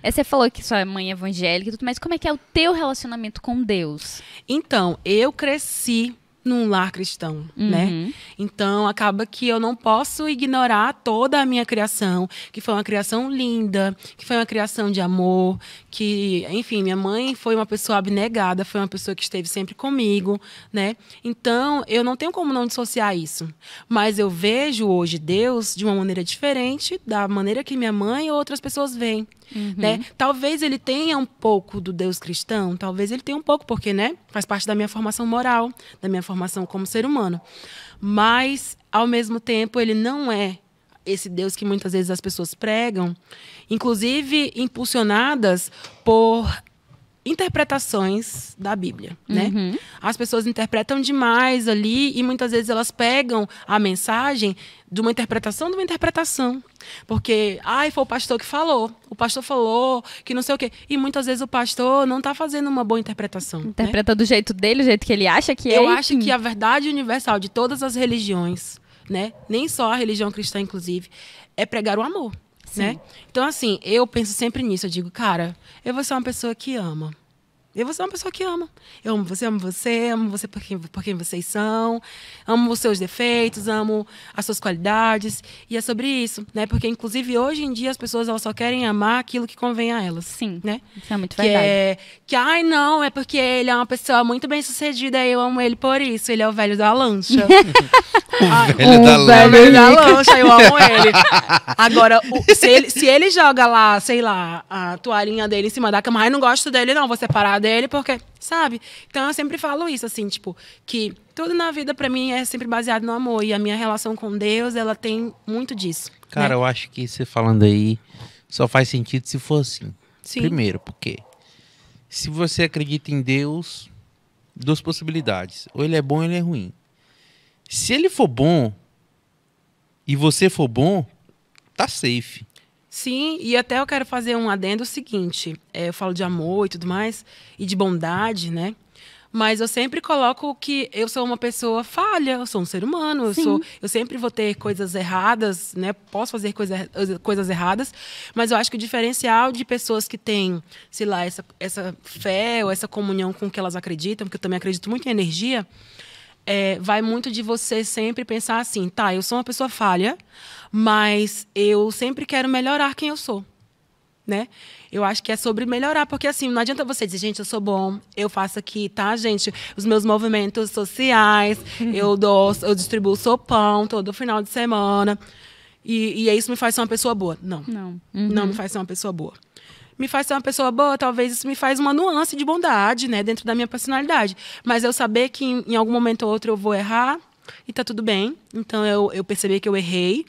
É, você falou que sua mãe é evangélica e tudo, mas como é que é o teu relacionamento com Deus? Então, eu cresci num lar cristão, né? uhum. né? Então acaba que eu não posso ignorar toda a minha criação, que foi uma criação linda, que foi uma criação de amor, que, enfim, minha mãe foi uma pessoa abnegada, foi uma pessoa que esteve sempre comigo, né? Então eu não tenho como não dissociar isso, mas eu vejo hoje Deus de uma maneira diferente da maneira que minha mãe e outras pessoas veem. Uhum. Né? Talvez ele tenha um pouco do Deus cristão, talvez ele tenha um pouco, porque né, faz parte da minha formação moral, da minha formação como ser humano. Mas, ao mesmo tempo, ele não é esse Deus que muitas vezes as pessoas pregam, inclusive impulsionadas por interpretações da Bíblia, né? uhum. né? As pessoas interpretam demais ali e muitas vezes elas pegam a mensagem de uma interpretação de uma interpretação. Porque, ai, foi o pastor que falou, o pastor falou que não sei o quê. E muitas vezes o pastor não está fazendo uma boa interpretação. Né? Interpreta né? do jeito dele, do jeito que ele acha que Eu é. Eu acho que a verdade universal de todas as religiões, né? Nem só a religião cristã, inclusive, é pregar o amor. Né? Então, assim, eu penso sempre nisso. Eu digo, cara, eu vou ser uma pessoa que ama. Eu você é uma pessoa que ama. Eu amo você, amo você, amo você por quem, por quem vocês são, amo os seus defeitos, amo as suas qualidades. E é sobre isso, né? Porque, inclusive, hoje em dia as pessoas elas só querem amar aquilo que convém a elas. Sim. Né? Isso é muito que é verdade. É, que, ai, não, é porque ele é uma pessoa muito bem sucedida e eu amo ele por isso. Ele é o velho da lancha. o ah, velho, é o da, velho da lancha, eu amo ele. Agora, o, se, ele, se ele joga lá, sei lá, a toalhinha dele em cima da cama, ai, não gosto dele, não, vou separar dele, porque, sabe? Então eu sempre falo isso, assim, tipo, que tudo na vida para mim é sempre baseado no amor. E a minha relação com Deus, ela tem muito disso. Né? Cara, né? eu acho que você falando aí só faz sentido se for assim. Sim. Primeiro, porque se você acredita em Deus, duas possibilidades. Ou ele é bom ou ele é ruim. Se ele for bom e você for bom, tá safe. Sim, e até eu quero fazer um adendo é seguinte. É, eu falo de amor e tudo mais, e de bondade, né? Mas eu sempre coloco que eu sou uma pessoa falha, eu sou um ser humano, eu, sou, eu sempre vou ter coisas erradas, né? Posso fazer coisa, coisas erradas, mas eu acho que o diferencial de pessoas que têm, sei lá, essa, essa fé ou essa comunhão com o que elas acreditam, porque eu também acredito muito em energia, é, vai muito de você sempre pensar assim, tá, eu sou uma pessoa falha, mas eu sempre quero melhorar quem eu sou. Né? Eu acho que é sobre melhorar, porque assim, não adianta você dizer, gente, eu sou bom, eu faço aqui, tá, gente? Os meus movimentos sociais, eu dou, eu distribuo sopão todo final de semana. E, e é isso me faz ser uma pessoa boa. Não. Não. Uhum. Não me faz ser uma pessoa boa. Me faz ser uma pessoa boa, talvez isso me faz uma nuance de bondade, né? Dentro da minha personalidade. Mas eu saber que em, em algum momento ou outro eu vou errar, e tá tudo bem. Então eu, eu percebi que eu errei